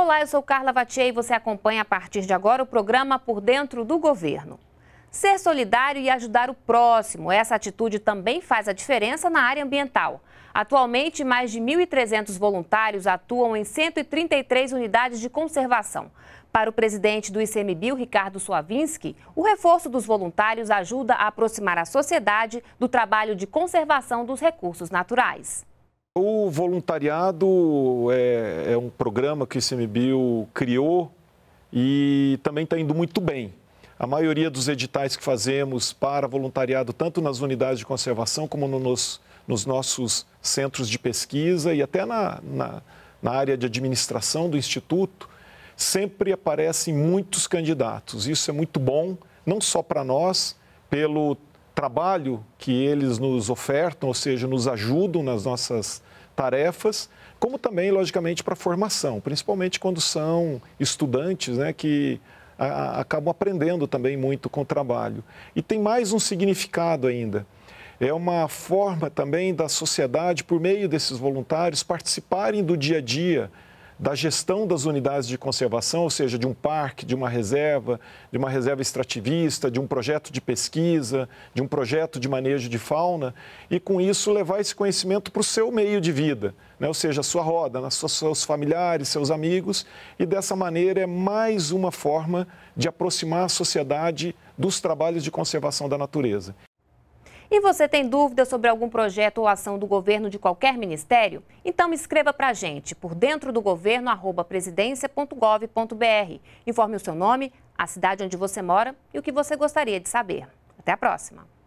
Olá, eu sou Carla Vatier e você acompanha a partir de agora o programa Por Dentro do Governo. Ser solidário e ajudar o próximo, essa atitude também faz a diferença na área ambiental. Atualmente, mais de 1.300 voluntários atuam em 133 unidades de conservação. Para o presidente do ICMBio, Ricardo Suavinski, o reforço dos voluntários ajuda a aproximar a sociedade do trabalho de conservação dos recursos naturais. O voluntariado é, é um programa que o ICMBio criou e também está indo muito bem. A maioria dos editais que fazemos para voluntariado, tanto nas unidades de conservação como no nos, nos nossos centros de pesquisa e até na, na, na área de administração do Instituto, sempre aparecem muitos candidatos. Isso é muito bom, não só para nós, pelo trabalho que eles nos ofertam, ou seja, nos ajudam nas nossas tarefas, como também, logicamente, para formação, principalmente quando são estudantes né, que a, a, acabam aprendendo também muito com o trabalho. E tem mais um significado ainda. É uma forma também da sociedade, por meio desses voluntários, participarem do dia a dia da gestão das unidades de conservação, ou seja, de um parque, de uma reserva, de uma reserva extrativista, de um projeto de pesquisa, de um projeto de manejo de fauna, e com isso levar esse conhecimento para o seu meio de vida, né? ou seja, a sua roda, nas né? suas, seus familiares, seus amigos, e dessa maneira é mais uma forma de aproximar a sociedade dos trabalhos de conservação da natureza. E você tem dúvidas sobre algum projeto ou ação do governo de qualquer ministério? Então escreva para a gente por dentro do governo Informe o seu nome, a cidade onde você mora e o que você gostaria de saber. Até a próxima!